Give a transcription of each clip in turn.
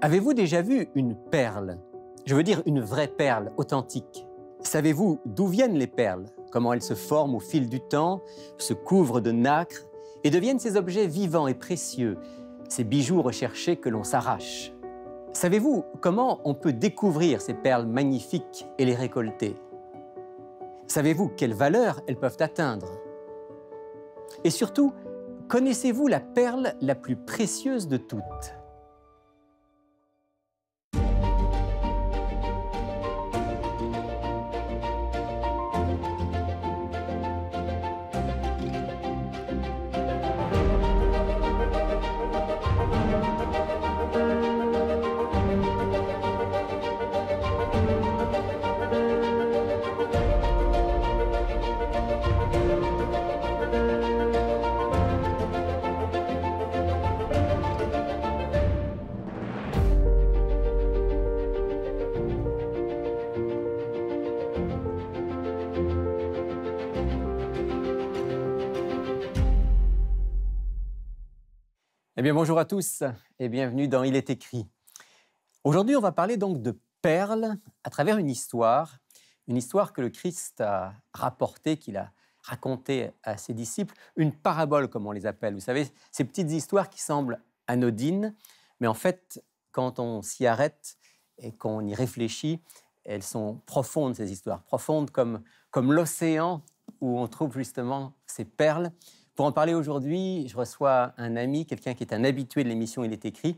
Avez-vous déjà vu une perle Je veux dire une vraie perle authentique. Savez-vous d'où viennent les perles Comment elles se forment au fil du temps, se couvrent de nacre et deviennent ces objets vivants et précieux, ces bijoux recherchés que l'on s'arrache Savez-vous comment on peut découvrir ces perles magnifiques et les récolter Savez-vous quelle valeur elles peuvent atteindre Et surtout, connaissez-vous la perle la plus précieuse de toutes Eh bien, bonjour à tous et bienvenue dans Il est écrit. Aujourd'hui, on va parler donc de perles à travers une histoire, une histoire que le Christ a rapportée, qu'il a racontée à ses disciples, une parabole comme on les appelle. Vous savez, ces petites histoires qui semblent anodines, mais en fait, quand on s'y arrête et qu'on y réfléchit, elles sont profondes, ces histoires, profondes comme, comme l'océan où on trouve justement ces perles pour en parler aujourd'hui, je reçois un ami, quelqu'un qui est un habitué de l'émission Il est écrit.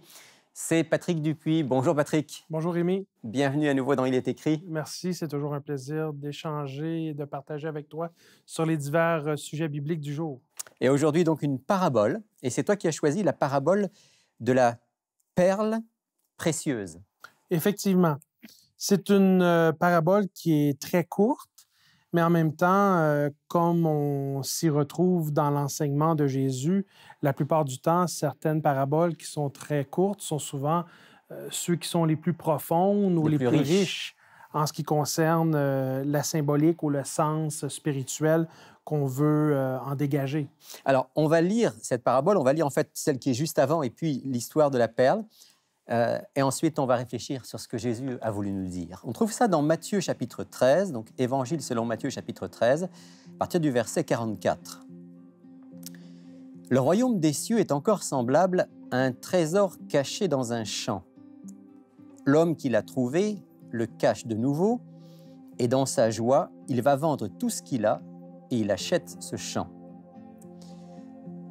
C'est Patrick Dupuis. Bonjour Patrick. Bonjour Rémi. Bienvenue à nouveau dans Il est écrit. Merci, c'est toujours un plaisir d'échanger et de partager avec toi sur les divers euh, sujets bibliques du jour. Et aujourd'hui donc une parabole, et c'est toi qui as choisi la parabole de la perle précieuse. Effectivement. C'est une euh, parabole qui est très courte, mais en même temps, euh, comme on s'y retrouve dans l'enseignement de Jésus, la plupart du temps, certaines paraboles qui sont très courtes sont souvent euh, ceux qui sont les plus profondes ou les, plus, riches. en ce qui concerne euh, la symbolique ou le sens spirituel qu'on veut en dégager. Alors, on va lire cette parabole, on va lire en fait celle qui est juste avant et puis l'histoire de la perle. Euh, et ensuite, on va réfléchir sur ce que Jésus a voulu nous dire. On trouve ça dans Matthieu chapitre 13, donc Évangile selon Matthieu chapitre 13, à partir du verset 44. Le royaume des cieux est encore semblable à un trésor caché dans un champ. L'homme qui l'a trouvé le cache de nouveau, et dans sa joie, il va vendre tout ce qu'il a et il achète ce champ.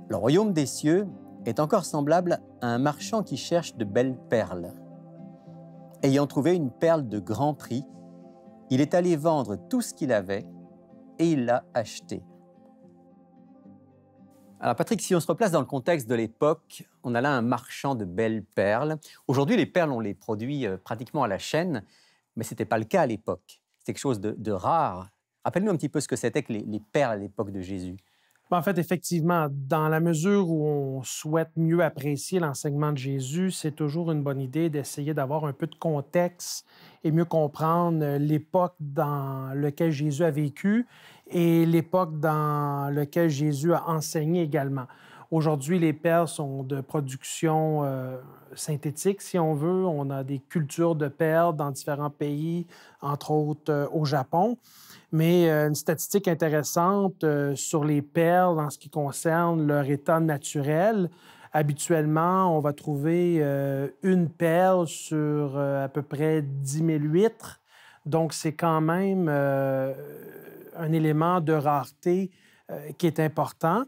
Le royaume des cieux est encore semblable à un marchand qui cherche de belles perles. Ayant trouvé une perle de grand prix, il est allé vendre tout ce qu'il avait et il l'a achetée. Alors Patrick, si on se replace dans le contexte de l'époque, on a là un marchand de belles perles. Aujourd'hui, les perles, on les produit euh, pratiquement à la chaîne, mais ce n'était pas le cas à l'époque. C'était quelque chose de, rare. Rappelle-nous un petit peu ce que c'était que les perles à l'époque de Jésus. En fait, effectivement, dans la mesure où on souhaite mieux apprécier l'enseignement de Jésus, c'est toujours une bonne idée d'essayer d'avoir un peu de contexte et mieux comprendre euh, l'époque dans laquelle Jésus a vécu et l'époque dans laquelle Jésus a enseigné également. Aujourd'hui, les perles sont de production euh, synthétique, si on veut. On a des cultures de perles dans différents pays, entre autres euh, au Japon. Mais euh, une statistique intéressante sur les perles en ce qui concerne leur état naturel, habituellement, on va trouver une perle sur à peu près 10 000 huîtres. Donc, c'est quand même un élément de rareté qui est important.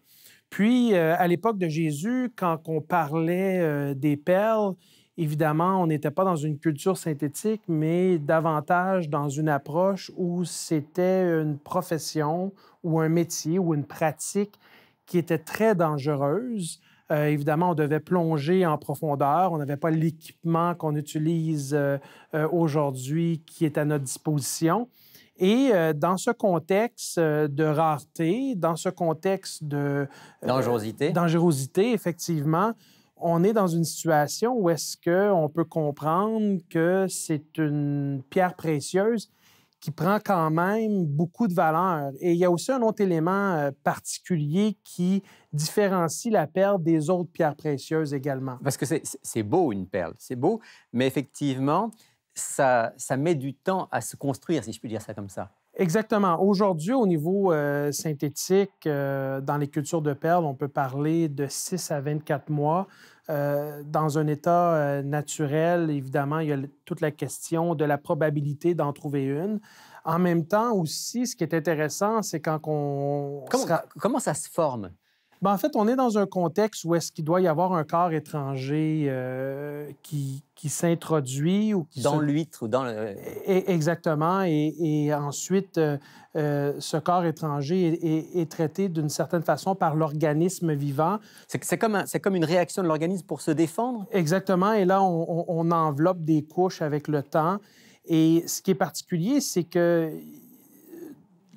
Puis, euh, à l'époque de Jésus, quand on parlait euh, des perles, évidemment, on n'était pas dans une culture synthétique, mais davantage dans une approche où c'était une profession ou un métier ou une pratique qui était très dangereuse. Euh, évidemment, on devait plonger en profondeur. On n'avait pas l'équipement qu'on utilise aujourd'hui qui est à notre disposition. Et euh, dans ce contexte euh, de rareté, dans ce contexte de... Euh, dangerosité. Dangerosité, effectivement, on est dans une situation où est-ce qu'on peut comprendre que c'est une pierre précieuse qui prend quand même beaucoup de valeur. Et il y a aussi un autre élément particulier qui différencie la perle des autres pierres précieuses également. Parce que c'est beau une perle, c'est beau, mais effectivement, ça, ça met du temps à se construire, si je puis dire ça comme ça. Exactement. Aujourd'hui, au niveau euh, synthétique, euh, dans les cultures de perles, on peut parler de 6 à 24 mois. Euh, dans un état naturel, évidemment, il y a toute la question de la probabilité d'en trouver une. En même temps aussi, ce qui est intéressant, c'est quand on... comment ça se forme? Ben, en fait, on est dans un contexte où est-ce qu'il doit y avoir un corps étranger euh, qui, qui s'introduit ou qui dans l'huître ou dans le... E, e, exactement. Et, et ensuite, euh, euh, ce corps étranger est, traité d'une certaine façon par l'organisme vivant. C'est comme, comme une réaction de l'organisme pour se défendre? Exactement. Et là, on, on enveloppe des couches avec le temps. Et ce qui est particulier, c'est que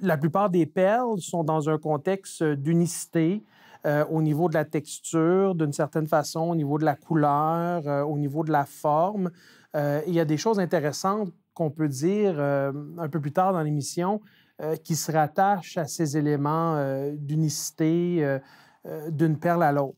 la plupart des perles sont dans un contexte d'unicité, euh, au niveau de la texture, d'une certaine façon, au niveau de la couleur, euh, au niveau de la forme. Euh, il y a des choses intéressantes qu'on peut dire un peu plus tard dans l'émission qui se rattachent à ces éléments d'unicité d'une perle à l'autre.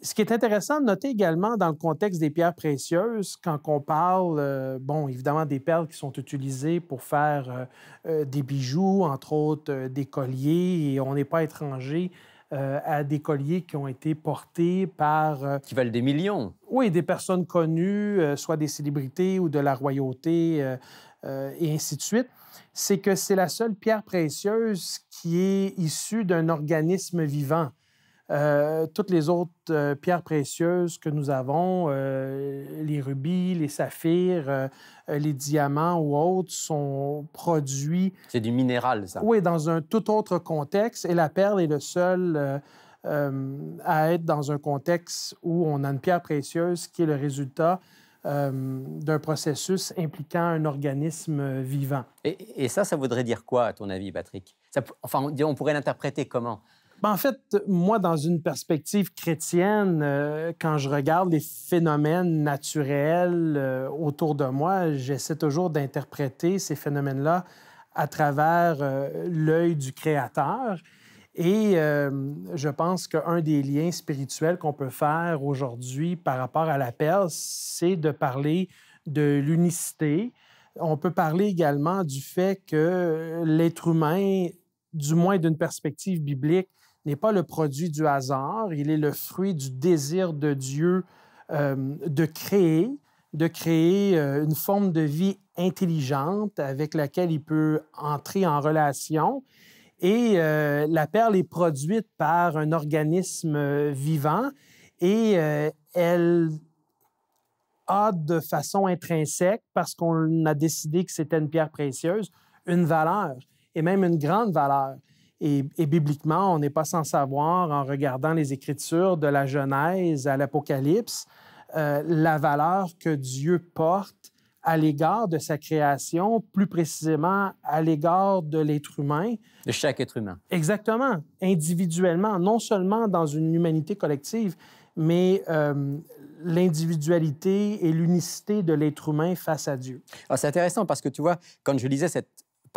Ce qui est intéressant de noter également dans le contexte des pierres précieuses, quand on parle, bon, évidemment, des perles qui sont utilisées pour faire des bijoux, entre autres des colliers, et on n'est pas étranger euh, à des colliers qui ont été portés par... Euh, qui valent des millions. Oui, des personnes connues, euh, soit des célébrités ou de la royauté, et ainsi de suite. C'est que c'est la seule pierre précieuse qui est issue d'un organisme vivant. Euh, toutes les autres euh, pierres précieuses que nous avons, euh, les rubis, les saphirs, les diamants ou autres, sont produits. C'est du minéral, ça. Oui, dans un tout autre contexte. Et la perle est le seul à être dans un contexte où on a une pierre précieuse qui est le résultat d'un processus impliquant un organisme vivant. Et, ça, ça voudrait dire quoi, à ton avis, Patrick Enfin, on pourrait l'interpréter comment ben, en fait, moi, dans une perspective chrétienne, euh, quand je regarde les phénomènes naturels euh, autour de moi, j'essaie toujours d'interpréter ces phénomènes-là à travers euh, l'œil du Créateur. Et je pense qu'un des liens spirituels qu'on peut faire aujourd'hui par rapport à la perle, c'est de parler de l'unicité. On peut parler également du fait que l'être humain, du moins d'une perspective biblique, n'est pas le produit du hasard, il est le fruit du désir de Dieu euh, de créer, de créer euh, une forme de vie intelligente avec laquelle il peut entrer en relation. Et euh, la perle est produite par un organisme vivant et elle a de façon intrinsèque, parce qu'on a décidé que c'était une pierre précieuse, une valeur et même une grande valeur. Et, bibliquement, on n'est pas sans savoir, en regardant les Écritures de la Genèse à l'Apocalypse, euh, la valeur que Dieu porte à l'égard de sa création, plus précisément à l'égard de l'être humain. De chaque être humain. Exactement, individuellement, non seulement dans une humanité collective, mais euh, l'individualité et l'unicité de l'être humain face à Dieu. Ah, c'est intéressant parce que tu vois, quand je lisais cette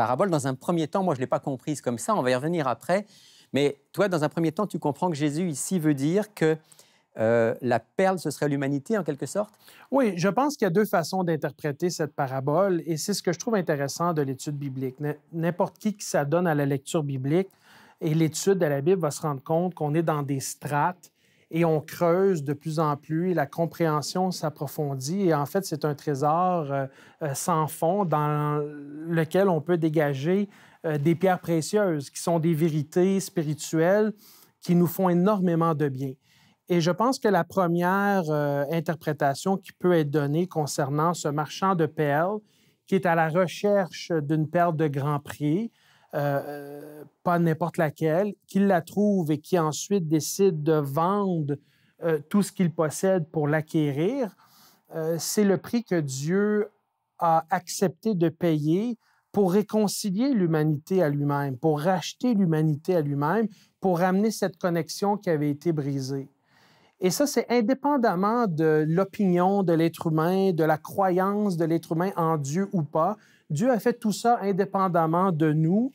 parabole. Dans un premier temps, moi, je ne l'ai pas comprise comme ça, on va y revenir après. Mais toi, dans un premier temps, tu comprends que Jésus ici veut dire que euh, la perle, ce serait l'humanité en quelque sorte? Oui, je pense qu'il y a deux façons d'interpréter cette parabole et c'est ce que je trouve intéressant de l'étude biblique. N'importe qui qui s'adonne à la lecture biblique et l'étude de la Bible va se rendre compte qu'on est dans des strates et on creuse de plus en plus et la compréhension s'approfondit. Et en fait, c'est un trésor euh, euh, sans fond dans lequel on peut dégager euh, des pierres précieuses qui sont des vérités spirituelles qui nous font énormément de bien. Et je pense que la première interprétation qui peut être donnée concernant ce marchand de perles, qui est à la recherche d'une perle de grand prix, euh, pas n'importe laquelle, qu'il la trouve et qui ensuite décide de vendre euh, tout ce qu'il possède pour l'acquérir, euh, c'est le prix que Dieu a accepté de payer pour réconcilier l'humanité à lui-même, pour racheter l'humanité à lui-même, pour ramener cette connexion qui avait été brisée. Et ça, c'est indépendamment de l'opinion de l'être humain, de la croyance de l'être humain en Dieu ou pas. Dieu a fait tout ça indépendamment de nous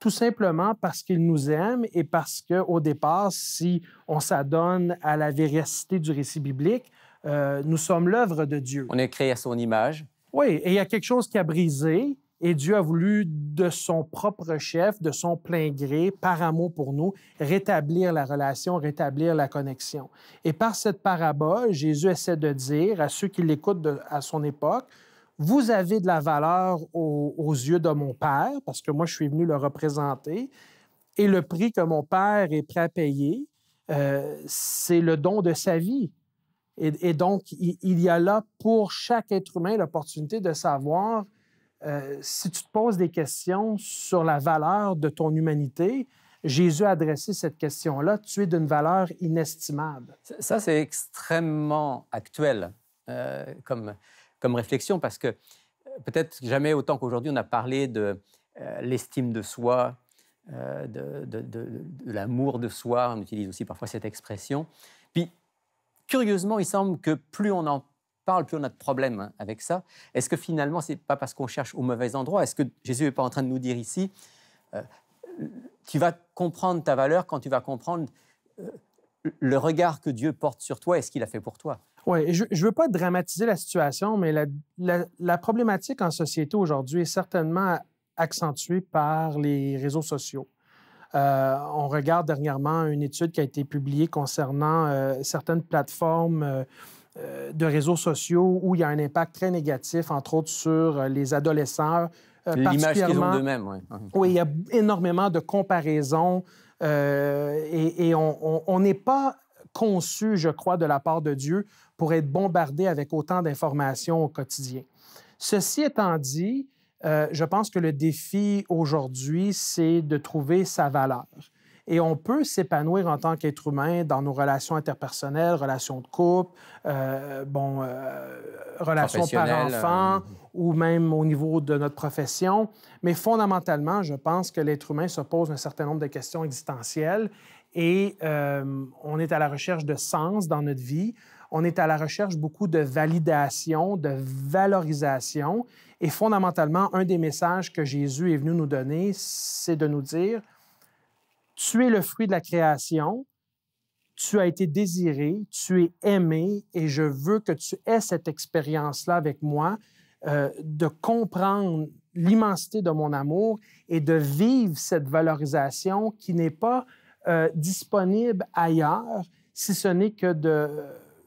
tout simplement parce qu'il nous aime et parce que, au départ, si on s'adonne à la véracité du récit biblique, euh, nous sommes l'œuvre de Dieu. On est créé à son image. Oui, et il y a quelque chose qui a brisé, et Dieu a voulu, de son propre chef, de son plein gré, par amour pour nous, rétablir la relation, rétablir la connexion. Et par cette parabole, Jésus essaie de dire à ceux qui l'écoutent à son époque, vous avez de la valeur aux, yeux de mon père, parce que moi, je suis venu le représenter, et le prix que mon père est prêt à payer, euh, c'est le don de sa vie. Et, donc, il, y a là pour chaque être humain l'opportunité de savoir euh, si tu te poses des questions sur la valeur de ton humanité, Jésus a adressé cette question-là, tu es d'une valeur inestimable. Ça, c'est extrêmement actuel euh, comme, comme réflexion, parce que euh, peut-être jamais autant qu'aujourd'hui on a parlé de euh, l'estime de soi, euh, de, l'amour de soi, on utilise aussi parfois cette expression. Puis, curieusement, il semble que plus on en parle, plus on a de problèmes hein, avec ça. Est-ce que finalement, c'est pas parce qu'on cherche au mauvais endroit Est-ce que Jésus n'est pas en train de nous dire ici, tu vas comprendre ta valeur quand tu vas comprendre le regard que Dieu porte sur toi est ce qu'il a fait pour toi. Oui, je ne veux pas dramatiser la situation, mais la, problématique en société aujourd'hui est certainement accentuée par les réseaux sociaux. Euh, on regarde dernièrement une étude qui a été publiée concernant euh, certaines plateformes. Euh, de réseaux sociaux où il y a un impact très négatif, entre autres sur les adolescents. L'image qu'ils ont d'eux-mêmes, oui. Oui, il y a énormément de comparaisons euh, et, on n'est pas conçu, je crois, de la part de Dieu pour être bombardé avec autant d'informations au quotidien. Ceci étant dit, euh, je pense que le défi aujourd'hui, c'est de trouver sa valeur. Et on peut s'épanouir en tant qu'être humain dans nos relations interpersonnelles, relations de couple, euh, bon, euh, relations euh, par enfant, ou même au niveau de notre profession. Mais fondamentalement, je pense que l'être humain se pose un certain nombre de questions existentielles et on est à la recherche de sens dans notre vie. On est à la recherche beaucoup de validation, de valorisation. Et fondamentalement, un des messages que Jésus est venu nous donner, c'est de nous dire, tu es le fruit de la création, tu as été désiré, tu es aimé et je veux que tu aies cette expérience-là avec moi, euh, de comprendre l'immensité de mon amour et de vivre cette valorisation qui n'est pas euh, disponible ailleurs, si ce n'est que de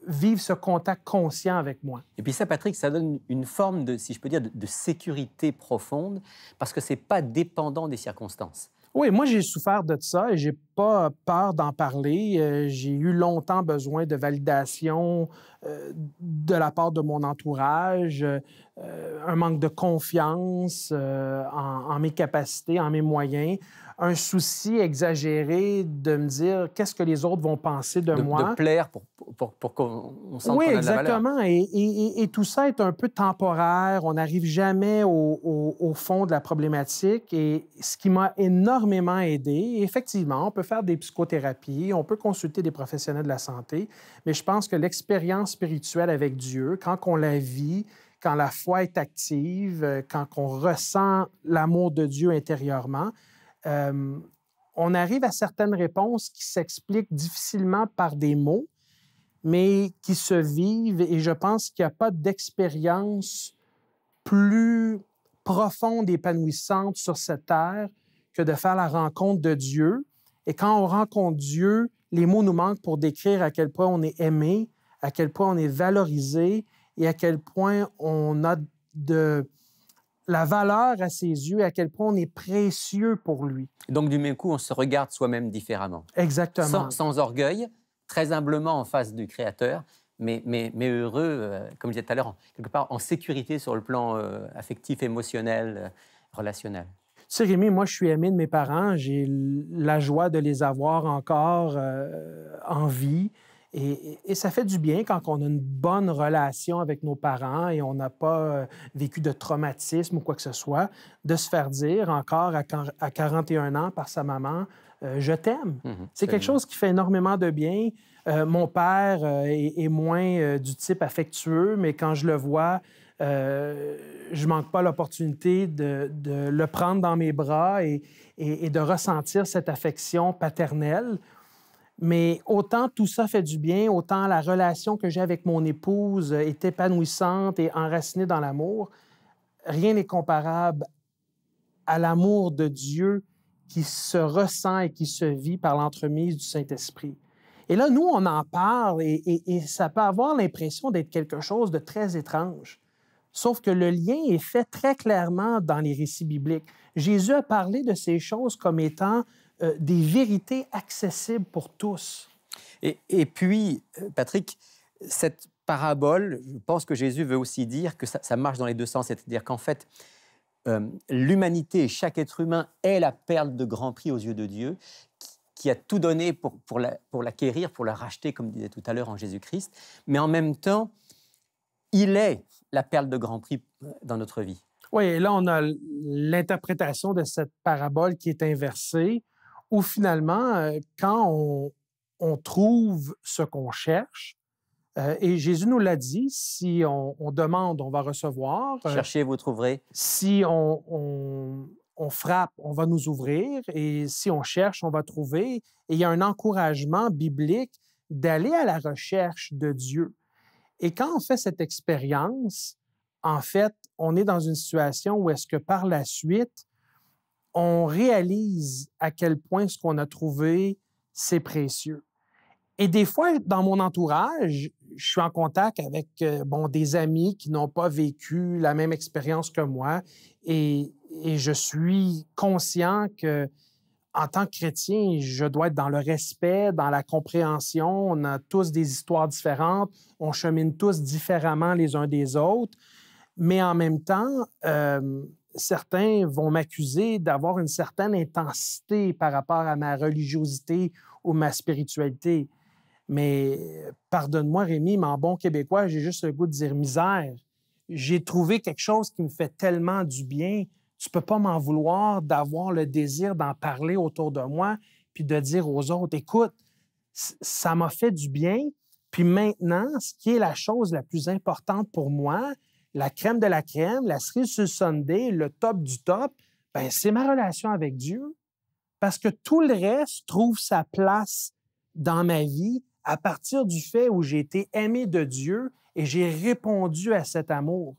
vivre ce contact conscient avec moi. Et puis ça, Patrick, ça donne une forme de, si je peux dire, de sécurité profonde, parce que ce n'est pas dépendant des circonstances. Oui, moi, j'ai souffert de ça et j'ai pas peur d'en parler. Euh, j'ai eu longtemps besoin de validation euh, de la part de mon entourage, euh, un manque de confiance en, mes capacités, en mes moyens un souci exagéré de me dire qu'est-ce que les autres vont penser de, moi. De plaire pour, pour, pour qu'on sente Oui, a exactement. et, et, et, tout ça est un peu temporaire. On n'arrive jamais au, au, au, fond de la problématique. Et ce qui m'a énormément aidé, effectivement, on peut faire des psychothérapies, on peut consulter des professionnels de la santé, mais je pense que l'expérience spirituelle avec Dieu, quand on la vit, quand la foi est active, euh, quand on ressent l'amour de Dieu intérieurement, euh, on arrive à certaines réponses qui s'expliquent difficilement par des mots, mais qui se vivent, et je pense qu'il n'y a pas d'expérience plus profonde et épanouissante sur cette terre que de faire la rencontre de Dieu. Et quand on rencontre Dieu, les mots nous manquent pour décrire à quel point on est aimé, à quel point on est valorisé et à quel point on a de, la valeur à ses yeux, à quel point on est précieux pour lui. Donc, du même coup, on se regarde soi-même différemment. Exactement. Sans, orgueil, très humblement en face du Créateur, mais, mais, mais heureux, euh, comme je disais tout à l'heure, quelque part en sécurité sur le plan euh, affectif, émotionnel, euh, relationnel. Tu sais, Rémi, moi, je suis aimé de mes parents. J'ai la joie de les avoir encore en vie. Et, ça fait du bien quand on a une bonne relation avec nos parents et on n'a pas euh, vécu de traumatisme ou quoi que ce soit, de se faire dire encore à, 41 ans par sa maman, euh, je t'aime. Mmh C'est quelque chose qui fait énormément de bien. Euh, mon père est, moins du type affectueux, mais quand je le vois, je manque pas l'opportunité de, le prendre dans mes bras et de ressentir cette affection paternelle. Mais autant tout ça fait du bien, autant la relation que j'ai avec mon épouse est épanouissante et enracinée dans l'amour, rien n'est comparable à l'amour de Dieu qui se ressent et qui se vit par l'entremise du Saint-Esprit. Et là, nous, on en parle et, ça peut avoir l'impression d'être quelque chose de très étrange. Sauf que le lien est fait très clairement dans les récits bibliques. Jésus a parlé de ces choses comme étant euh, des vérités accessibles pour tous. Et, puis, euh, Patrick, cette parabole, je pense que Jésus veut aussi dire que ça, marche dans les deux sens, c'est-à-dire qu'en fait, euh, l'humanité, chaque être humain est la perle de grand prix aux yeux de Dieu, qui a tout donné pour, l'acquérir, pour, pour la racheter, comme disait tout à l'heure en Jésus-Christ. Mais en même temps, il est la perle de grand prix dans notre vie. Oui, et là, on a l'interprétation de cette parabole qui est inversée où finalement, euh, quand on, trouve ce qu'on cherche, euh, et Jésus nous l'a dit, si on, demande, on va recevoir. Euh, Cherchez, vous trouverez. Si on, on, frappe, on va nous ouvrir. Et si on cherche, on va trouver. Et il y a un encouragement biblique d'aller à la recherche de Dieu. Et quand on fait cette expérience, en fait, on est dans une situation où est-ce que par la suite, on réalise à quel point ce qu'on a trouvé, c'est précieux. Et des fois, dans mon entourage, je suis en contact avec euh, bon, des amis qui n'ont pas vécu la même expérience que moi et, je suis conscient que en tant que chrétien, je dois être dans le respect, dans la compréhension. On a tous des histoires différentes, on chemine tous différemment les uns des autres, mais en même temps, euh, certains vont m'accuser d'avoir une certaine intensité par rapport à ma religiosité ou ma spiritualité. Mais pardonne-moi, Rémi, mais en bon québécois, j'ai juste le goût de dire misère. J'ai trouvé quelque chose qui me fait tellement du bien. Tu peux pas m'en vouloir d'avoir le désir d'en parler autour de moi puis de dire aux autres, écoute, ça m'a fait du bien. Puis maintenant, ce qui est la chose la plus importante pour moi, la crème de la crème, la cerise sur le Sunday, le top du top, ben, c'est ma relation avec Dieu. Parce que tout le reste trouve sa place dans ma vie à partir du fait où j'ai été aimé de Dieu et j'ai répondu à cet amour.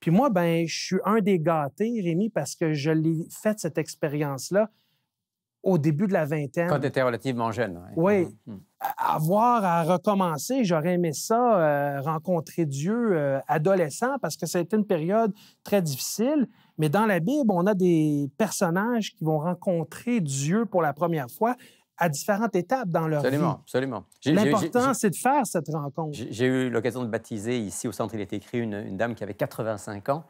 Puis moi, ben, je suis un des gâtés, Rémi, parce que je l'ai fait cette expérience-là au début de la vingtaine. Quand tu étais relativement jeune. Oui. Mhm. Hmm. Avoir à recommencer, j'aurais aimé ça, euh, rencontrer Dieu euh, adolescent, parce que ça a été une période très difficile. Mais dans la Bible, on a des personnages qui vont rencontrer Dieu pour la première fois à différentes étapes dans leur vie. Absolument, absolument. L'important, c'est de faire cette rencontre. J'ai eu l'occasion de baptiser ici au Centre Il est écrit une dame qui avait 85 ans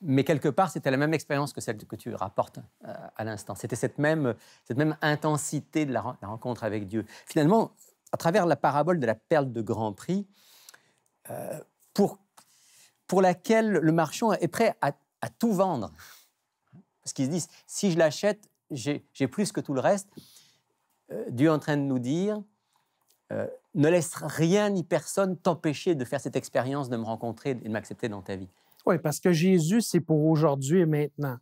mais quelque part, c'était la même expérience que celle que tu rapportes euh, à l'instant. C'était cette même, intensité de la, rencontre avec Dieu. Finalement, à travers la parabole de la perle de Grand Prix, euh, pour, laquelle le marchand est prêt à, tout vendre, parce qu'ils se disent, si je l'achète, j'ai plus que tout le reste, euh, Dieu est en train de nous dire, ne laisse rien ni personne t'empêcher de faire cette expérience, de me rencontrer et de m'accepter dans ta vie. Oui, parce que Jésus, c'est pour aujourd'hui et maintenant.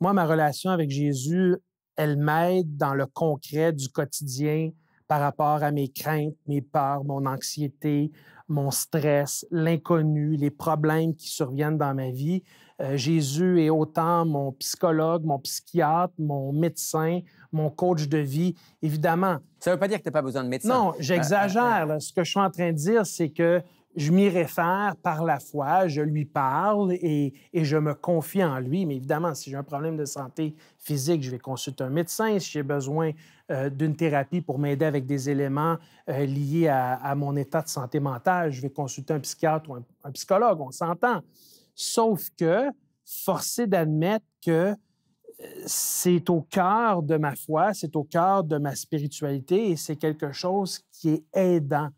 Moi, ma relation avec Jésus, elle m'aide dans le concret du quotidien par rapport à mes craintes, mes peurs, mon anxiété, mon stress, l'inconnu, les problèmes qui surviennent dans ma vie. Euh, Jésus est autant mon psychologue, mon psychiatre, mon médecin, mon coach de vie, évidemment. Ça ne veut pas dire que tu n'as pas besoin de médecin. Non, euh, euh, j'exagère. ce que je suis en train de dire, c'est que je m'y réfère par la foi, je lui parle et, je me confie en lui. Mais évidemment, si j'ai un problème de santé physique, je vais consulter un médecin. Si j'ai besoin euh, d'une thérapie pour m'aider avec des éléments euh, liés à, mon état de santé mentale, je vais consulter un psychiatre ou un, un psychologue, on s'entend. Sauf que, forcé d'admettre que euh, c'est au cœur de ma foi, c'est au cœur de ma spiritualité et c'est quelque chose qui est aidant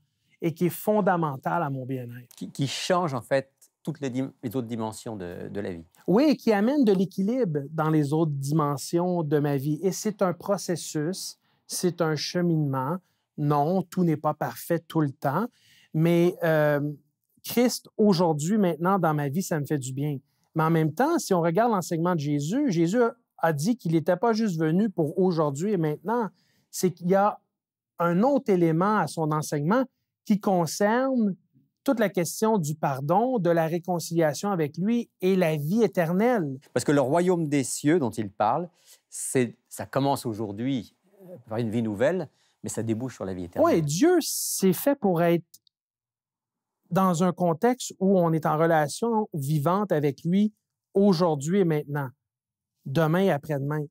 et qui est fondamental à mon bien-être. Qui, change en fait toutes les, autres dimensions de, la vie. Oui, qui amène de l'équilibre dans les autres dimensions de ma vie. Et c'est un processus, c'est un cheminement. Non, tout n'est pas parfait tout le temps, mais euh, Christ, aujourd'hui, maintenant, dans ma vie, ça me fait du bien. Mais en même temps, si on regarde l'enseignement de Jésus, Jésus a dit qu'il n'était pas juste venu pour aujourd'hui et maintenant, c'est qu'il y a un autre élément à son enseignement qui concerne toute la question du pardon, de la réconciliation avec lui et la vie éternelle. Parce que le royaume des cieux dont il parle, ça commence aujourd'hui euh, par une vie nouvelle, mais ça débouche sur la vie éternelle. Oui, Dieu s'est fait pour être dans un contexte où on est en relation vivante avec lui aujourd'hui et maintenant, demain et après-demain.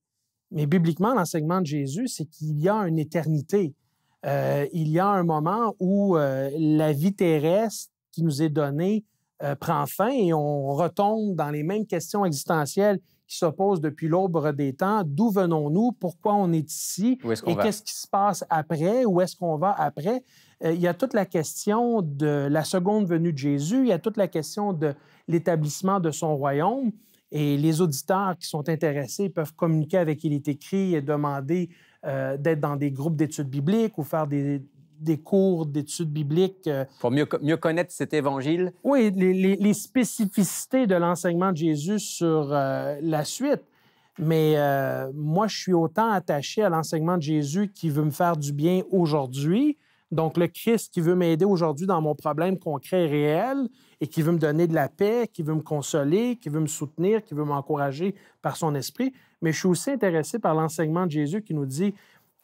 Mais bibliquement, l'enseignement de Jésus, c'est qu'il y a une éternité. Euh, il y a un moment où euh, la vie terrestre qui nous est donnée euh, prend fin et on retombe dans les mêmes questions existentielles qui se posent depuis l'aube des temps. D'où venons-nous? Pourquoi on est ici? et qu'est-ce qui se passe après? Où est-ce qu'on va après? il y a toute la question de la seconde venue de Jésus. Il y a toute la question de l'établissement de son royaume. Et les auditeurs qui sont intéressés peuvent communiquer avec Il est écrit et demander euh, d'être dans des groupes d'études bibliques ou faire des, cours d'études bibliques. Euh, Pour mieux, connaître cet évangile. Oui, les, spécificités de l'enseignement de Jésus sur euh, la suite. Mais moi, je suis autant attaché à l'enseignement de Jésus qui veut me faire du bien aujourd'hui. Donc, le Christ qui veut m'aider aujourd'hui dans mon problème concret et réel et qui veut me donner de la paix, qui veut me consoler, qui veut me soutenir, qui veut m'encourager par son esprit, mais je suis aussi intéressé par l'enseignement de Jésus qui nous dit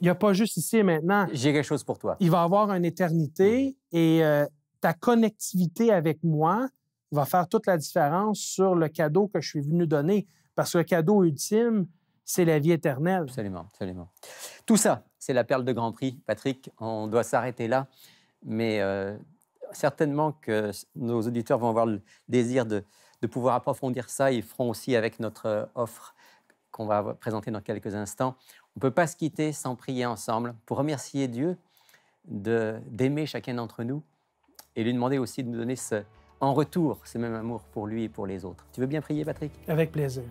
il n'y a pas juste ici et maintenant. J'ai quelque chose pour toi. Il va avoir une éternité et euh, ta connectivité avec moi va faire toute la différence sur le cadeau que je suis venu donner. Parce que le cadeau ultime, c'est la vie éternelle. Absolument, absolument. Tout ça, c'est la perle de Grand Prix. Patrick, on doit s'arrêter là. Mais euh, certainement que nos auditeurs vont avoir le désir de, de pouvoir approfondir ça. Ils feront aussi avec notre euh, offre qu'on va présenter dans quelques instants, on ne peut pas se quitter sans prier ensemble pour remercier Dieu d'aimer chacun d'entre nous et lui demander aussi de nous donner ce, en retour ce même amour pour lui et pour les autres. Tu veux bien prier, Patrick Avec plaisir.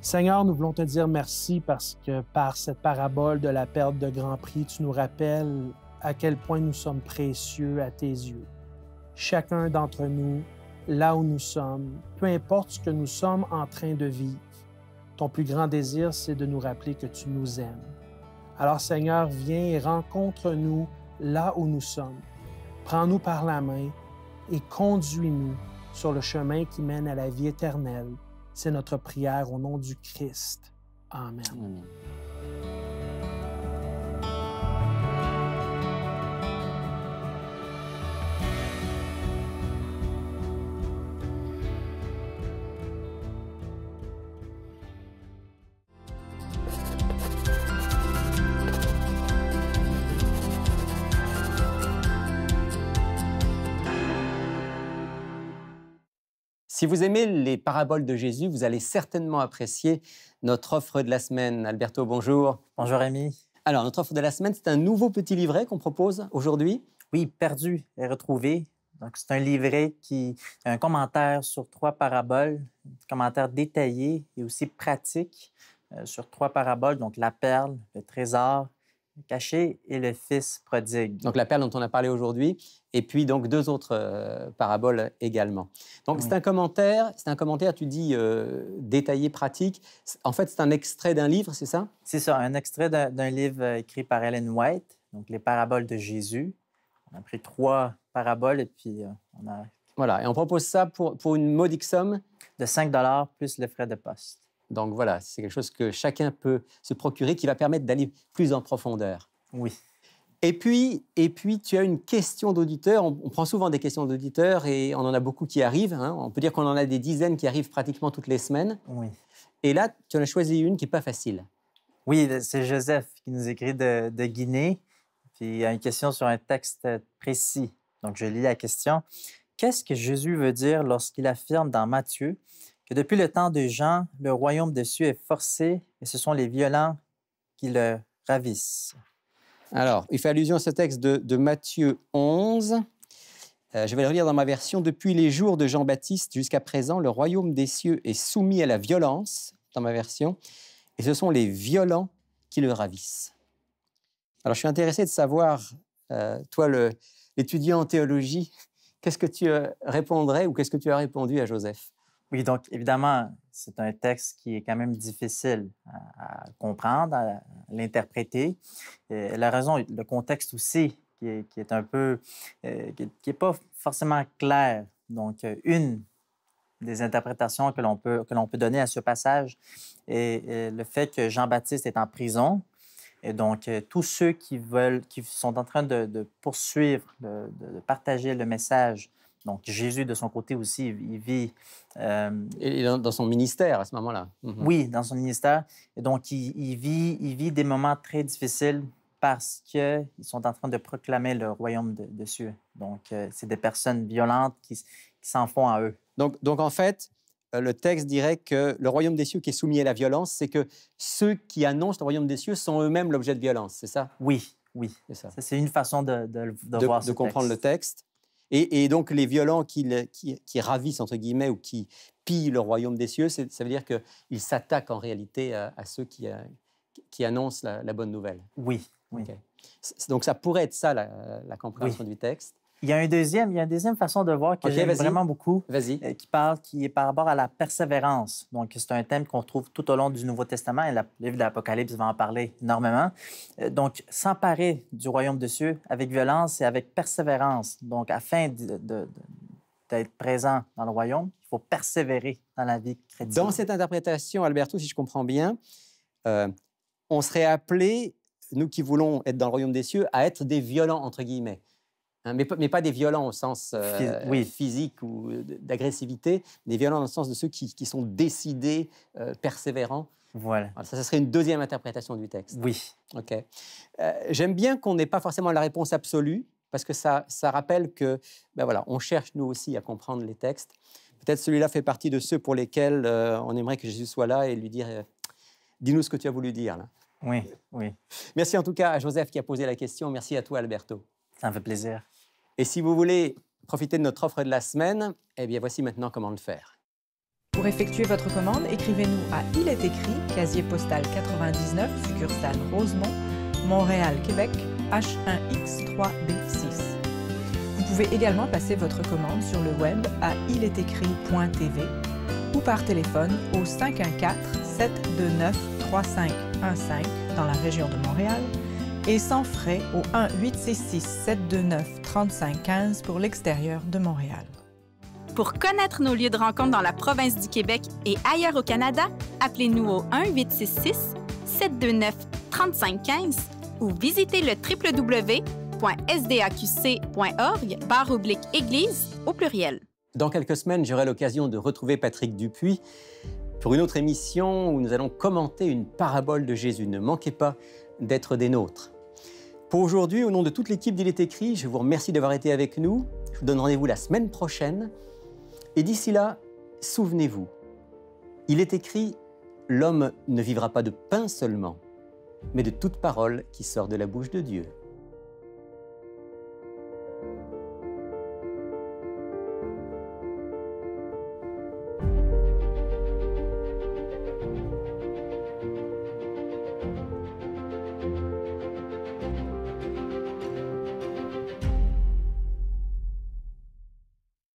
Seigneur, nous voulons te dire merci parce que par cette parabole de la perte de Grand Prix, tu nous rappelles à quel point nous sommes précieux à tes yeux. Chacun d'entre nous là où nous sommes, peu importe ce que nous sommes en train de vivre. Ton plus grand désir, c'est de nous rappeler que tu nous aimes. Alors Seigneur, viens et rencontre-nous là où nous sommes. Prends-nous par la main et conduis-nous sur le chemin qui mène à la vie éternelle. C'est notre prière au nom du Christ. Amen. Si vous aimez les paraboles de Jésus, vous allez certainement apprécier notre offre de la semaine. Alberto, bonjour. Bonjour Rémi. Alors, notre offre de la semaine, c'est un nouveau petit livret qu'on propose aujourd'hui. Oui, Perdu et retrouvé. Donc, c'est un livret qui a un commentaire sur trois paraboles, un commentaire détaillé et aussi pratique euh, sur trois paraboles, donc la perle, le trésor caché et le fils prodigue. Donc la perle dont on a parlé aujourd'hui, et puis donc deux autres euh, paraboles également. Donc c'est un commentaire, c'est un commentaire, tu dis euh, détaillé, pratique. En fait, c'est un extrait d'un livre, c'est ça C'est ça, un extrait d'un livre euh, écrit par Ellen White, donc les paraboles de Jésus. On a pris trois paraboles et puis on a... Voilà, et on propose ça pour, pour une modique somme De 5 plus les frais de poste. Donc voilà, c'est quelque chose que chacun peut se procurer qui va permettre d'aller plus en profondeur. Oui. Et puis, et puis tu as une question d'auditeur. On, prend souvent des questions d'auditeur et on en a beaucoup qui arrivent. Hein. On peut dire qu'on en a des dizaines qui arrivent pratiquement toutes les semaines. Oui. Et là, tu en as choisi une qui n'est pas facile. Oui, c'est Joseph qui nous écrit de, de Guinée. Puis il y a une question sur un texte précis. Donc je lis la question. Qu'est-ce que Jésus veut dire lorsqu'il affirme dans Matthieu que depuis le temps de Jean, le royaume des cieux est forcé et ce sont les violents qui le ravissent. Alors, il fait allusion à ce texte de, Matthieu 11. Euh, je vais le relire dans ma version. Depuis les jours de Jean-Baptiste jusqu'à présent, le royaume des cieux est soumis à la violence, dans ma version, et ce sont les violents qui le ravissent. Alors, je suis intéressé de savoir, euh, toi, l'étudiant en théologie, qu'est-ce que tu euh, répondrais ou qu'est-ce que tu as répondu à Joseph oui, donc évidemment, c'est un texte qui est quand même difficile à, comprendre, à, l'interpréter. La raison, le contexte aussi, qui est, qui un peu, euh, qui n'est pas forcément clair. Donc, une des interprétations que l'on peut, que l'on peut donner à ce passage est, le fait que Jean-Baptiste est en prison. Et donc, euh, tous ceux qui veulent, qui sont en train de, poursuivre, de, partager le message donc Jésus, de son côté aussi, il vit... Euh, dans, son ministère à ce moment-là. Mhm. Oui, dans son ministère. Et donc, il, vit, il vit des moments très difficiles parce qu'ils sont en train de proclamer le royaume des cieux. Donc, euh, c'est des personnes violentes qui, s'en font à eux. Donc, en fait, euh, le texte dirait que le royaume des cieux qui est soumis à la violence, c'est que ceux qui annoncent le royaume des cieux sont eux-mêmes l'objet de violence, c'est ça? Oui, oui. C'est une façon de, de, de, comprendre le texte. Et, donc les violents qui, qui, ravissent, entre guillemets, ou qui pillent le royaume des cieux, ça veut dire qu'ils s'attaquent en réalité euh, à, ceux qui, euh, annoncent la, bonne nouvelle. Oui. Donc ça pourrait être ça, la, compréhension du texte. Il y a un deuxième, il y a une deuxième façon de voir que j'aime vraiment beaucoup, euh, qui parle, qui est par rapport à la persévérance. Donc, c'est un thème qu'on trouve tout au long du Nouveau Testament et le livre de l'Apocalypse va en parler énormément. Euh, donc, s'emparer du royaume des cieux avec violence et avec persévérance. Donc, afin d'être présent dans le royaume, il faut persévérer dans la vie chrétienne. Dans cette interprétation, Alberto, si je comprends bien, euh, on serait appelé, nous qui voulons être dans le royaume des cieux, à être des violents, entre guillemets. Hein, mais, pas des violents au sens euh, physique ou euh, d'agressivité, des violents dans le sens de ceux qui, sont décidés, euh, persévérants. Voilà. ça, serait une deuxième interprétation du texte. Oui. OK. J'aime bien qu'on n'ait pas forcément la réponse absolue, parce que ça, ça rappelle que, ben voilà, on cherche nous aussi à comprendre les textes. Peut-être celui-là fait partie de ceux pour lesquels on aimerait que Jésus soit là et lui dire Dis-nous ce que tu as voulu dire. Là. Oui, oui. Merci en tout cas à Joseph qui a posé la question. Merci à toi, Alberto. Ça me fait plaisir. Et si vous voulez profiter de notre offre de la semaine, eh bien voici maintenant comment le faire. Pour effectuer votre commande, écrivez-nous à Il est écrit, casier postal 99, succursale Rosemont, Montréal, Québec, H1X3B6. Vous pouvez également passer votre commande sur le web à ilestécrit.tv ou par téléphone au 514 729 3515 dans la région de Montréal et sans frais au 1 866 729 3515 pour l'extérieur de Montréal. Pour connaître nos lieux de rencontre dans la province du Québec et ailleurs au Canada, appelez-nous au 1 866 729 3515 ou visitez le www.sdaqc.org barre oblique église au pluriel. Dans quelques semaines, j'aurai l'occasion de retrouver Patrick Dupuis pour une autre émission où nous allons commenter une parabole de Jésus. Ne manquez pas d'être des nôtres. Pour aujourd'hui, au nom de toute l'équipe d'Il est écrit, je vous remercie d'avoir été avec nous. Je vous donne rendez-vous la semaine prochaine. Et d'ici là, souvenez-vous, il est écrit, l'homme ne vivra pas de pain seulement, mais de toute parole qui sort de la bouche de Dieu.